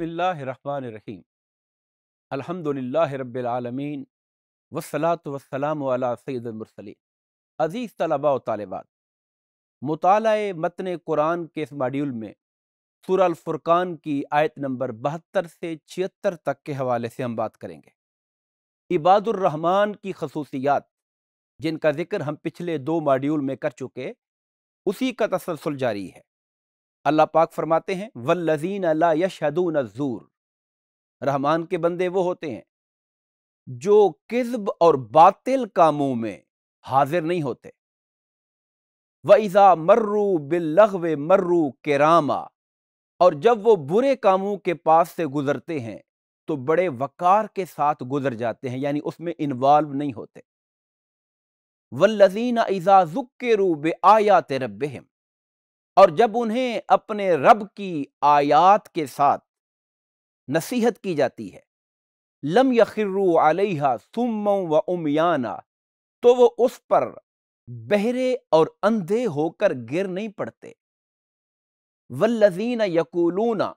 बसमीम अलहमदिल्ला रबालमीन वसलात वसलाम सैदमरसलिन अज़ीज़ तलबा व तालबात मताल मतन कुरान के इस मॉड्यूल में सुरफुर्कान की आयत नंबर बहत्तर से छिहत्तर तक के हवाले से हम बात करेंगे इबादुररहमान की खसूसियात जिनका जिक्र हम पिछले दो मॉड्यूल में कर चुके उसी का तसलसल जारी है अल्लाह पाक फरमाते हैं वल्लजीन अला यशदून जूर रहमान के बंदे वो होते हैं जो किज्ब और बातिल कामों में हाजिर नहीं होते वईज़ा मर्रू बिल्लघव मर्रू केरामा और जब वो बुरे कामों के पास से गुजरते हैं तो बड़े वकार के साथ गुजर जाते हैं यानी उसमें इन्वॉल्व नहीं होते वल्लजीन ईज़ा जुक्के रू बे और जब उन्हें अपने रब की आयात के साथ नसीहत की जाती है लम यखिर्रु अलैहा सुम व उमयाना तो वो उस पर बहरे और अंधे होकर गिर नहीं पड़ते वल्लजीना यकूलूना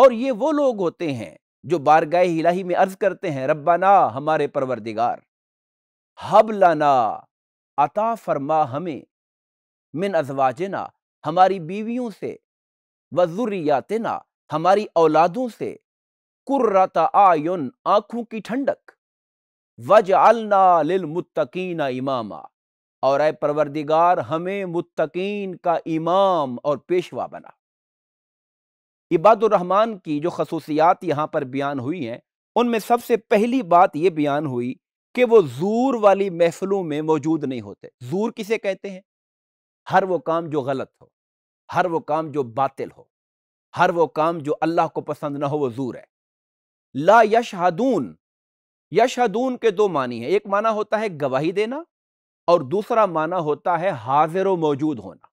और ये वो लोग होते हैं जो बारगाह इलाही में अर्ज करते हैं रब्बाना हमारे परवरदिगार हबलाना अता फरमा हमें मिन अजवाजना हमारी बीवियों से वजुरियातना हमारी औलादों से कुर्रता आयुन आंखों की ठंडक लिल मुत्तकीन इमामा और अय परवरदिगार हमें मुत्तकीन का इमाम और पेशवा बना इबादुररहमान की जो खसूसियात यहां पर बयान हुई हैं उनमें सबसे पहली बात यह बयान हुई कि वो जूर वाली महफिलों में मौजूद नहीं होते जूर किसे कहते हैं हर वो काम जो गलत हो हर वो काम जो बातिल हो हर वो काम जो अल्लाह को पसंद ना हो वो जूर है ला यशहदून यशहदून के दो मानी है एक माना होता है गवाही देना और दूसरा माना होता है हाजिर मौजूद होना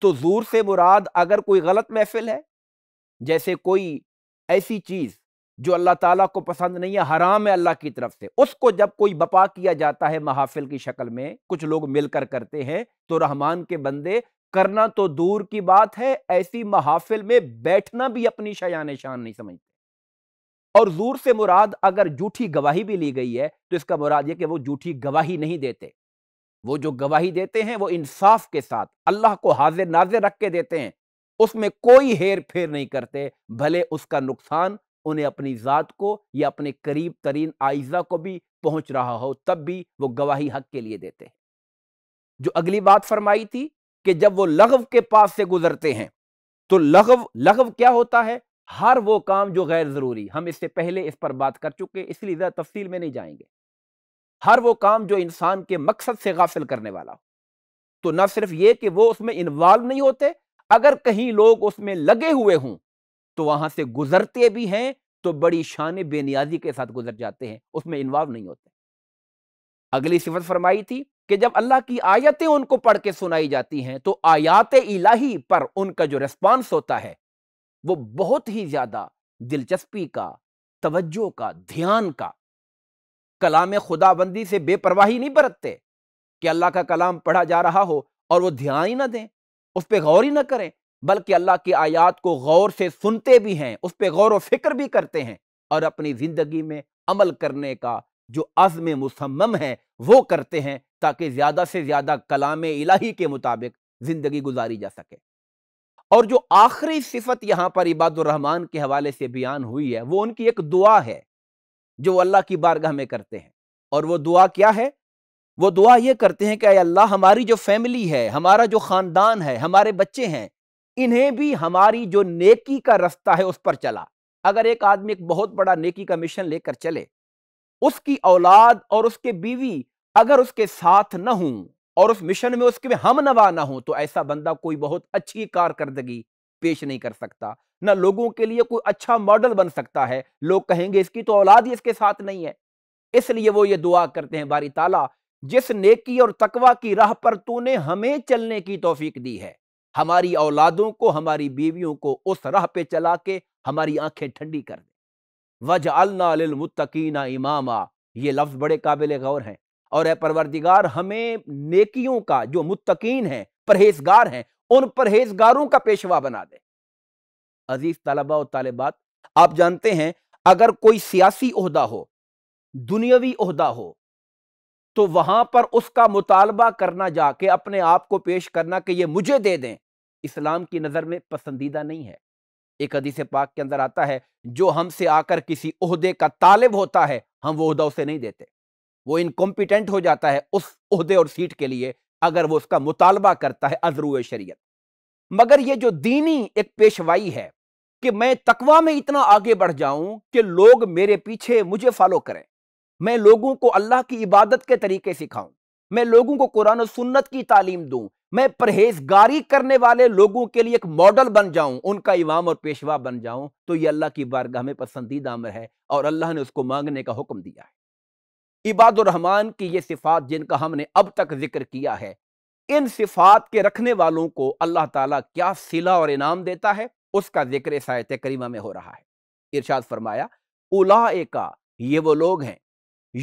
तो जूर से मुराद अगर कोई गलत महफिल है जैसे कोई ऐसी चीज़ जो अल्लाह ताला को पसंद नहीं है हराम है अल्लाह की तरफ से उसको जब कोई बपा किया जाता है महाफिल की शक्ल में कुछ लोग मिलकर करते हैं तो रहमान के बंदे करना तो दूर की बात है ऐसी महाफिल में बैठना भी अपनी शयान शान नहीं समझते और जूर से मुराद अगर जूठी गवाही भी ली गई है तो इसका मुराद यह कि वो जूठी गवाही नहीं देते वो जो गवाही देते हैं वो इंसाफ के साथ अल्लाह को हाजिर नाजिर रख के देते हैं उसमें कोई हेर फेर नहीं करते भले उसका नुकसान उन्हें अपनी ज़ात को या अपने करीब तरीन आइजा को भी पहुंच रहा हो तब भी वो गवाही हक के लिए देते हैं जो अगली बात फरमाई थी कि जब वो लघव के पास से गुजरते हैं तो लघव लघव क्या होता है हर वो काम जो गैर ज़रूरी हम इससे पहले इस पर बात कर चुके इसलिए ज़्यादा तफसील में नहीं जाएंगे हर वो काम जो इंसान के मकसद से गाफिल करने वाला हो तो ना सिर्फ ये कि वो उसमें इन्वॉल्व नहीं होते अगर कहीं लोग उसमें लगे हुए हों तो वहां से गुजरते भी हैं तो बड़ी शान बेनियाजी के साथ गुजर जाते हैं उसमें इन्वॉल्व नहीं होते अगली सिफत फरमाई थी कि जब अल्लाह की आयतें उनको पढ़ के सुनाई जाती हैं तो आयात इलाही पर उनका जो रिस्पॉन्स होता है वो बहुत ही ज़्यादा दिलचस्पी का तवज्जो का ध्यान का कलाम खुदाबंदी से बेपरवाही नहीं बरतते कि अल्लाह का कलाम पढ़ा जा रहा हो और वो ध्यान ही ना दें उस पर गौर ही ना करें बल्कि अल्लाह की आयात को गौर से सुनते भी हैं उस पर गौर व फिक्र भी करते हैं और अपनी ज़िंदगी में अमल करने का जो अज़म मुसम्म है वो करते हैं ताकि ज़्यादा से ज़्यादा कलाम इलाही के मुताबिक ज़िंदगी गुजारी जा सके और जो आखिरी सिफत यहाँ पर इबादुररहमान के हवाले से बयान हुई है वो उनकी एक दुआ है जो अल्लाह की बारगाह में करते हैं और वो दुआ क्या है वो दुआ ये करते हैं कि अल्लाह हमारी जो फैमिली है हमारा जो ख़ानदान है हमारे बच्चे हैं इन्हें भी हमारी जो नेकी का रास्ता है उस पर चला अगर एक आदमी एक बहुत बड़ा नेकी का मिशन लेकर चले उसकी औलाद और उसके बीवी अगर उसके साथ न हो और उस मिशन में उसके हम नवा ना हो तो ऐसा बंदा कोई बहुत अच्छी कारकर्दगी पेश नहीं कर सकता ना लोगों के लिए कोई अच्छा मॉडल बन सकता है लोग कहेंगे इसकी तो औलाद ही इसके साथ नहीं है इसलिए वो ये दुआ करते हैं बारी ताला जिस नेकी और तकवा की राह पर तूने हमें चलने की तोफीक दी है हमारी औलादों को हमारी बीवियों को उस राह पे चला के हमारी आंखें ठंडी कर दे वज अलनामुतकीना इमामा ये लफ्ज़ बड़े काबिल गौर हैं और ए परवरदिगार हमें नेकियों का जो मुतकीन है परहेजगार हैं उन परहेजगारों का पेशवा बना दे अजीज तलबा और तालिबात आप जानते हैं अगर कोई सियासी अहदा हो दुनियावी अहदा हो तो वहां पर उसका मुतालबा करना जाके अपने आप को पेश करना कि ये मुझे दे दें इस्लाम की नज़र में पसंदीदा नहीं है एक हदीस पाक के अंदर आता है जो हमसे आकर किसी उहदे का तालिब होता है हम वो उहदा उसे नहीं देते वो इनकॉम्पिटेंट हो जाता है उस उहदे और सीट के लिए अगर वो उसका मुतालबा करता है अजरू शरीयत मगर ये जो दीनी एक पेशवाई है कि मैं तकवा में इतना आगे बढ़ जाऊं कि लोग मेरे पीछे मुझे फॉलो करें मैं लोगों को अल्लाह की इबादत के तरीके सिखाऊं मैं लोगों को कुरान और सुन्नत की तालीम दूं मैं परहेजगारी करने वाले लोगों के लिए एक मॉडल बन जाऊं उनका इमाम और पेशवा बन जाऊं तो ये अल्लाह की बारगाह में पसंदीदा अमर है और अल्लाह ने उसको मांगने का हुक्म दिया है इबादुररहमान की ये सिफात जिनका हमने अब तक जिक्र किया है इन सिफात के रखने वालों को अल्लाह ताला क्या सिला और इनाम देता है उसका जिक्र सायत करीमा में हो रहा है इर्शाद फरमाया उला ये वो लोग हैं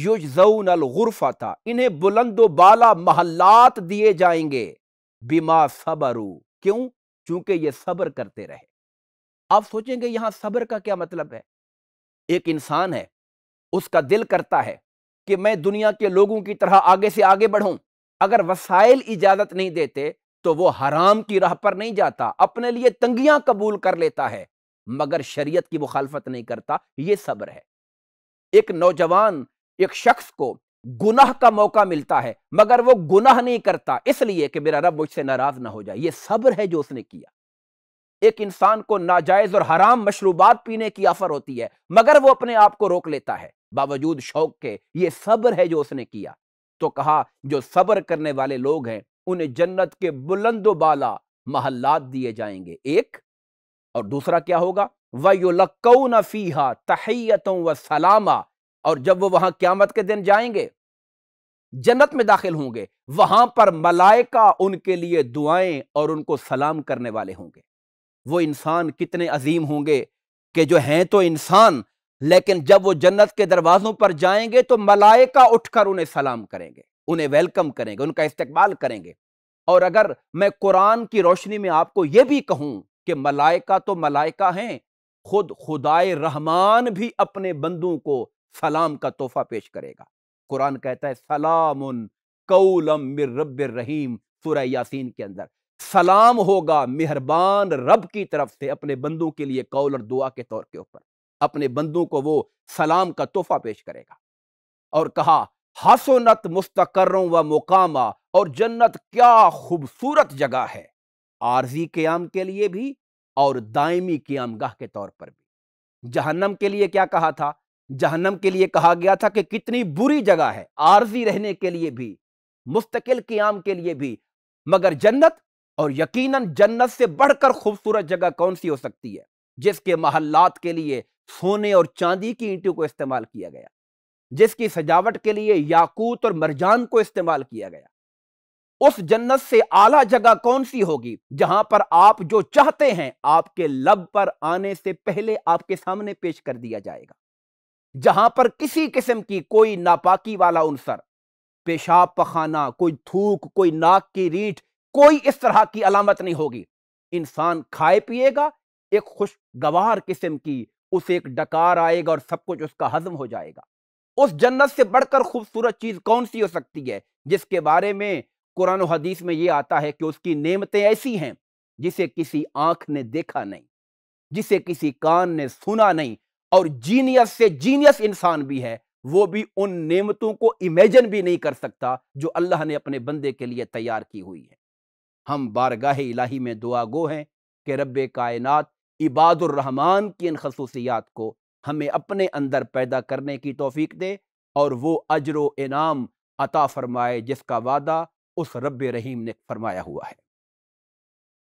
युजन अलगुरफा था इन्हें बुलंदो बाला महल्लात दिए जाएंगे बिमा सबरू क्यों चूंकि ये सब्र करते रहे आप सोचेंगे यहां सब्र का क्या मतलब है एक इंसान है उसका दिल करता है कि मैं दुनिया के लोगों की तरह आगे से आगे बढ़ूं अगर वसाइल इजाजत नहीं देते तो वो हराम की राह पर नहीं जाता अपने लिए तंगियां कबूल कर लेता है मगर शरीयत की मुखालफत नहीं करता ये सब्र है एक नौजवान एक शख्स को गुनाह का मौका मिलता है मगर वो गुनाह नहीं करता इसलिए कि मेरा रब मुझसे नाराज ना हो जाए ये सब्र है जो उसने किया एक इंसान को नाजायज और हराम मशरूबात पीने की आफर होती है मगर वो अपने आप को रोक लेता है बावजूद शौक के ये सब्र है जो उसने किया तो कहा जो सब्र करने वाले लोग हैं उन्हें जन्नत के बुलंदो बाला महल्लात दिए जाएंगे एक और दूसरा क्या होगा वयुलकौन फीहा तहैयतों व सलामा और जब वो वहां क्यामत के दिन जाएंगे जन्नत में दाखिल होंगे वहां पर मलाइका उनके लिए दुआएं और उनको सलाम करने वाले होंगे वो इंसान कितने अजीम होंगे कि जो हैं तो इंसान लेकिन जब वो जन्नत के दरवाजों पर जाएंगे तो मलाइका उठकर उन्हें सलाम करेंगे उन्हें वेलकम करेंगे उनका इस्तकबाल करेंगे और अगर मैं कुरान की रोशनी में आपको यह भी कहूं कि मलाइका तो मलाइका हैं खुद खुदाए रहमान भी अपने बंदों को सलाम का तोहफा पेश करेगा कुरान कहता है सलाम कौलम मिर रब रहीम सुर यासीन के अंदर सलाम होगा मेहरबान रब की तरफ से अपने बंदों के लिए कौल और दुआ के तौर के ऊपर अपने बंदों को वो सलाम का तोहफा पेश करेगा और कहा हसनत मुस्तकर व मुकामा और जन्नत क्या खूबसूरत जगह है आर्जी क्याम के लिए भी और दायमी गाह के तौर पर भी जहन्नम के लिए क्या कहा था जहन्नम के लिए कहा गया था कि कितनी बुरी जगह है आरजी रहने के लिए भी मुस्तकिल क्याम के लिए भी मगर जन्नत और यकीनन जन्नत से बढ़कर खूबसूरत जगह कौन सी हो सकती है जिसके महल्लात के लिए सोने और चांदी की ईंटों को इस्तेमाल किया गया जिसकी सजावट के लिए याकूत और मरजान को इस्तेमाल किया गया उस जन्नत से आला जगह कौन सी होगी जहां पर आप जो चाहते हैं आपके लब पर आने से पहले आपके सामने पेश कर दिया जाएगा जहां पर किसी किस्म की कोई नापाकी वाला उनसर पेशाब पखाना कोई थूक कोई नाक की रीठ कोई इस तरह की अलामत नहीं होगी इंसान खाए पिएगा एक खुशगवार किस्म की उसे एक डकार आएगा और सब कुछ उसका हजम हो जाएगा उस जन्नत से बढ़कर खूबसूरत चीज़ कौन सी हो सकती है जिसके बारे में कुरान हदीस में यह आता है कि उसकी नेमतें ऐसी हैं जिसे किसी आंख ने देखा नहीं जिसे किसी कान ने सुना नहीं और जीनियस से जीनियस इंसान भी है वो भी उन नेमतों को इमेजिन भी नहीं कर सकता जो अल्लाह ने अपने बंदे के लिए तैयार की हुई है हम बारगाह इलाही में दुआ गो हैं कि रब कायनात इबादुररहमान की इन खसूसियात को हमें अपने अंदर पैदा करने की तोफीक दे और वो अजर इनाम अता फरमाए जिसका वादा उस रब रहीम ने फरमाया हुआ है